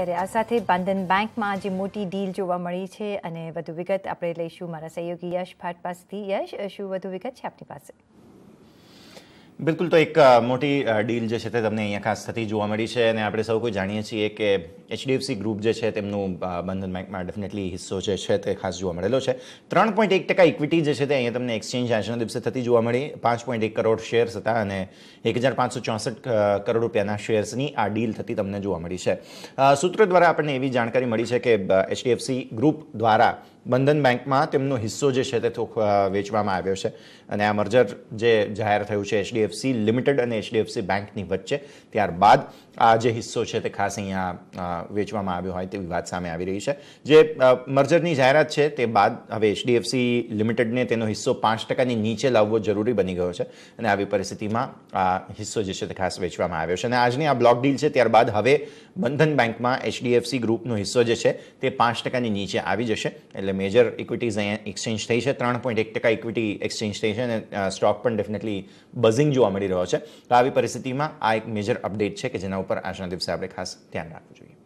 ત્યારે આ સાથે બાંધન બેંકમાં આજે મોટી ડીલ જોવા મળી છે અને વધુ વિગત આપણે લઈશું મારા સહયોગી યશ ભાટ પાસેથી યશ શું વધુ વિગત છે આપની પાસે બિલકુલ તો એક મોટી ડીલ જે છે તે તમને અહીંયા ખાસ થતી જોવા મળી છે અને આપણે સૌ કોઈ જાણીએ છીએ કે એચડીએફસી ગ્રુપ જે છે તેમનું બંધન બેંકમાં ડેફિનેટલી હિસ્સો જે છે તે ખાસ જોવા મળેલો છે ત્રણ પોઈન્ટ એક ટકા ઇક્વિટી જે છે તે અહીંયા તમને એક્સચેન્જ આજના દિવસે થતી જોવા મળી પાંચ પોઈન્ટ એક કરોડ શેર્સ હતા અને એક હજાર પાંચસો ચોસઠ કરોડ રૂપિયાના શેર્સની આ ડીલ થતી તમને જોવા મળી છે સૂત્રો દ્વારા આપણને એવી જાણકારી મળી છે કે એચડીએફસી ગ્રુપ દ્વારા બંધન બેંકમાં તેમનો હિસ્સો જે છે તે વેચવામાં આવ્યો છે અને આ મર્જર જે જાહેર થયું છે એચડીએફસી લિમિટેડ અને એચડીએફસી બેંકની વચ્ચે ત્યારબાદ આ જે હિસ્સો છે તે ખાસ અહીંયા વેચવામાં આવ્યો હોય તેવી વાત સામે આવી રહી છે જે મર્જરની જાહેરાત છે તે બાદ હવે એચડીએફસી લિમિટેડને તેનો હિસ્સો પાંચ ટકાની નીચે લાવવો જરૂરી બની ગયો છે અને આવી પરિસ્થિતિમાં આ હિસ્સો જે છે તે ખાસ વેચવામાં આવ્યો છે અને આજની આ બ્લોક ડીલ છે ત્યારબાદ હવે બંધન બેંકમાં એચડીએફસી ગ્રુપનો હિસ્સો જે છે તે પાંચ ટકાની નીચે આવી જશે એટલે એટલે મેજર ઇક્વિટીઝ અહીંયા એક્સચેન્જ થઈ છે ત્રણ પોઈન્ટ એક ટકા ઇક્વિટી એક્સચેન્જ થઈ છે અને સ્ટોક પણ ડેફિનેટલી બઝિંગ જોવા મળી રહ્યો છે તો આવી પરિસ્થિતિમાં આ એક મેજર અપડેટ છે કે જેના ઉપર આજના દિવસે આપણે ખાસ ધ્યાન રાખવું જોઈએ